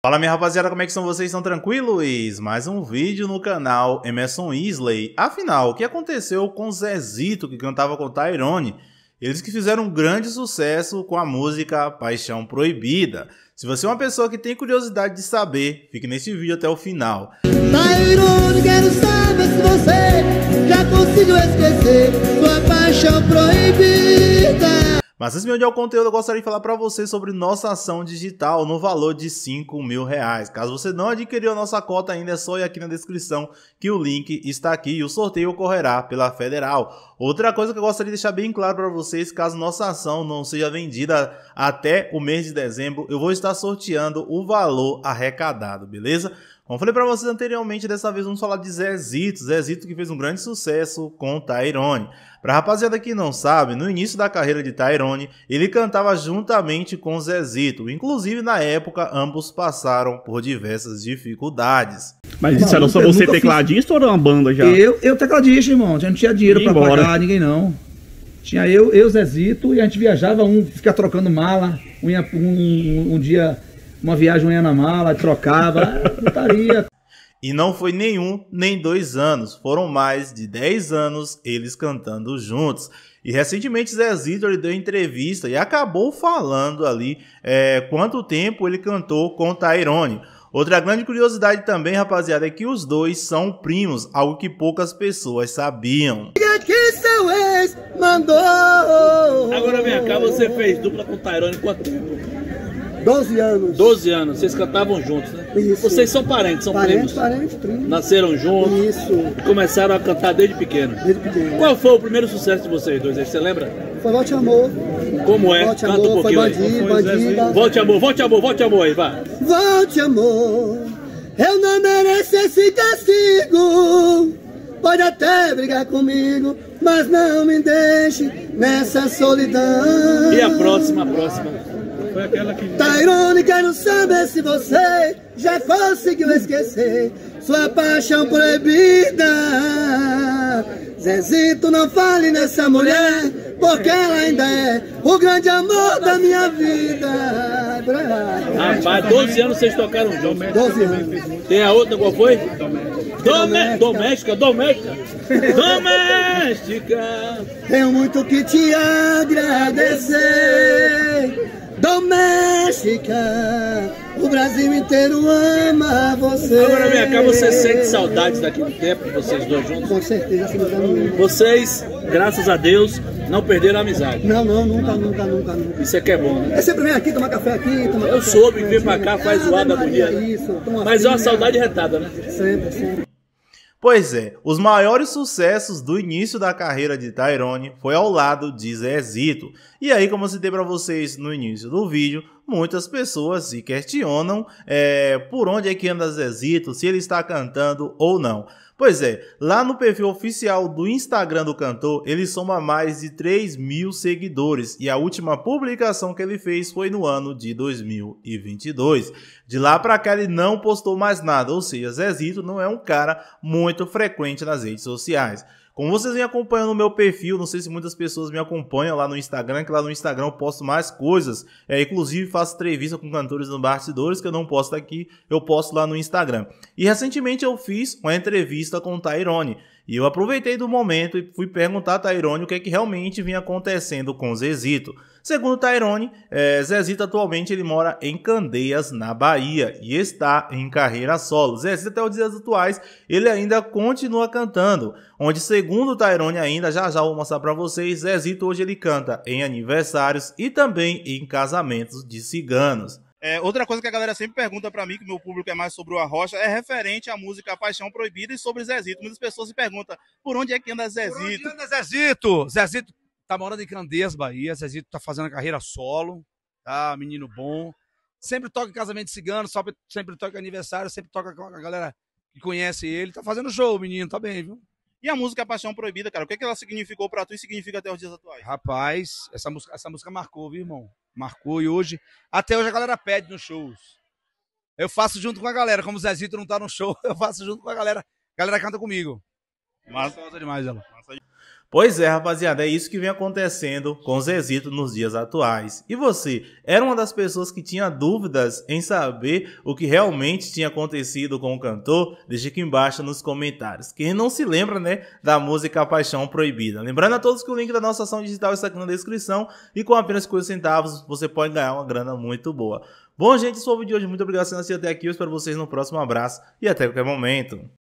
Fala minha rapaziada, como é que estão vocês? Estão tranquilos? Mais um vídeo no canal Emerson Isley. Afinal, o que aconteceu com Zezito, que cantava com Tyrone? Eles que fizeram um grande sucesso com a música Paixão Proibida. Se você é uma pessoa que tem curiosidade de saber, fique nesse vídeo até o final. Tyrone, quero saber se você já conseguiu esquecer sua paixão proibida. Mas antes de onde é o conteúdo, eu gostaria de falar para você sobre nossa ação digital no valor de 5 mil reais. Caso você não adquiriu a nossa cota ainda, é só ir aqui na descrição que o link está aqui e o sorteio ocorrerá pela Federal. Outra coisa que eu gostaria de deixar bem claro para vocês, caso nossa ação não seja vendida até o mês de dezembro, eu vou estar sorteando o valor arrecadado, beleza? Como falei para vocês anteriormente, dessa vez vamos falar de Zezito. Zezito que fez um grande sucesso com Tyrone. Pra rapaziada que não sabe, no início da carreira de Tyrone, ele cantava juntamente com Zezito. Inclusive, na época, ambos passaram por diversas dificuldades. Mas isso era só você tecladista fiz... ou era uma banda já? Eu, eu tecladista, irmão. A gente não tinha dinheiro para pagar ninguém, não. Tinha eu, eu, Zezito, e a gente viajava, um ficava trocando mala. Um, um, um dia uma viagem ia na mala, trocava, putaria. E não foi nenhum nem dois anos, foram mais de 10 anos eles cantando juntos. E recentemente Zé Zidor deu entrevista e acabou falando ali é, quanto tempo ele cantou com Tyrone. Outra grande curiosidade também, rapaziada, é que os dois são primos, algo que poucas pessoas sabiam. Que seu ex mandou. Agora vem cá, você fez dupla com Tyrone quanto tempo? 12 anos. 12 anos, vocês cantavam juntos, né? Isso. Vocês são parentes, são parentes, primos. Parentes, primos. Nasceram juntos. Isso. E começaram a cantar desde pequeno. Desde pequeno. Qual foi o primeiro sucesso de vocês dois aí? Você lembra? Foi Volte Amor. Como é? Volte Canta amor, um pouquinho bandido, aí. Volte Amor, Volte Amor, Volte Amor aí, vai. Volte Amor, eu não mereço esse castigo. Pode até brigar comigo, mas não me deixe nessa solidão. E a próxima, a próxima? Foi aquela que. quero tá saber se você já conseguiu esquecer sua paixão proibida. Zezito, não fale nessa mulher, porque ela ainda é o grande amor da minha vida. Rapaz, 12 anos vocês tocaram juntos. 12 anos. Tem a outra, qual foi? Doméstica. Doméstica, doméstica. doméstica. Tenho muito que te agradecer. Doméstica, o Brasil inteiro ama você. Agora vem cá, você sente saudades daquele tempo, vocês dois juntos? Com certeza, sem dúvida Vocês, graças a Deus, não perderam a amizade. Não, não, nunca, nunca, nunca, nunca. Isso é que é bom, né? É sempre vem aqui, tomar café aqui, tomar Eu café, soube, vem pra né? cá, faz ah, zoada bonita. Mas é uma saudade retada, né? Sempre, sempre. Pois é, os maiores sucessos do início da carreira de Tyrone foi ao lado de Zezito. E aí, como eu citei para vocês no início do vídeo, muitas pessoas se questionam é, por onde é que anda Zezito, se ele está cantando ou não. Pois é, lá no perfil oficial do Instagram do cantor, ele soma mais de 3 mil seguidores e a última publicação que ele fez foi no ano de 2022. De lá para cá ele não postou mais nada, ou seja, Zezito não é um cara muito frequente nas redes sociais. Como vocês vêm acompanhando o meu perfil, não sei se muitas pessoas me acompanham lá no Instagram, que lá no Instagram eu posto mais coisas. É, inclusive faço entrevista com cantores no bastidores, que eu não posto aqui, eu posto lá no Instagram. E recentemente eu fiz uma entrevista com o Tyrone. E eu aproveitei do momento e fui perguntar a Tairone o que é que realmente vinha acontecendo com Zezito. Segundo Tairone, é, Zezito atualmente ele mora em Candeias, na Bahia, e está em carreira solo. Zezito até os dias atuais, ele ainda continua cantando, onde segundo Tairone ainda, já já vou mostrar para vocês, Zezito hoje ele canta em aniversários e também em casamentos de ciganos. É, outra coisa que a galera sempre pergunta para mim, que meu público é mais sobre o Arrocha, é referente à música Paixão Proibida e sobre Zezito. Muitas pessoas se perguntam, por onde é que anda Zezito? Por onde anda Zezito? Zezito tá morando em Candeias, Bahia. Zezito tá fazendo a carreira solo, tá? Menino bom. Sempre toca casamento cigano, sempre, sempre toca aniversário, sempre toca com a galera que conhece ele. Tá fazendo show, menino, tá bem, viu? E a música Paixão Proibida, cara, o que, é que ela significou para tu e significa até os dias atuais? Rapaz, essa música, essa música marcou, viu, irmão? Marcou e hoje, até hoje a galera pede nos shows. Eu faço junto com a galera, como o Zezito não tá no show, eu faço junto com a galera. A galera canta comigo. Massa. Demais ela. Massa. Pois é, rapaziada, é isso que vem acontecendo com Zezito nos dias atuais. E você, era uma das pessoas que tinha dúvidas em saber o que realmente tinha acontecido com o cantor? Deixa aqui embaixo nos comentários. Quem não se lembra, né, da música Paixão Proibida. Lembrando a todos que o link da nossa ação digital está aqui na descrição e com apenas 50 centavos você pode ganhar uma grana muito boa. Bom, gente, esse foi o vídeo de hoje. Muito obrigado por assistir até aqui. Eu espero vocês no próximo abraço e até qualquer momento.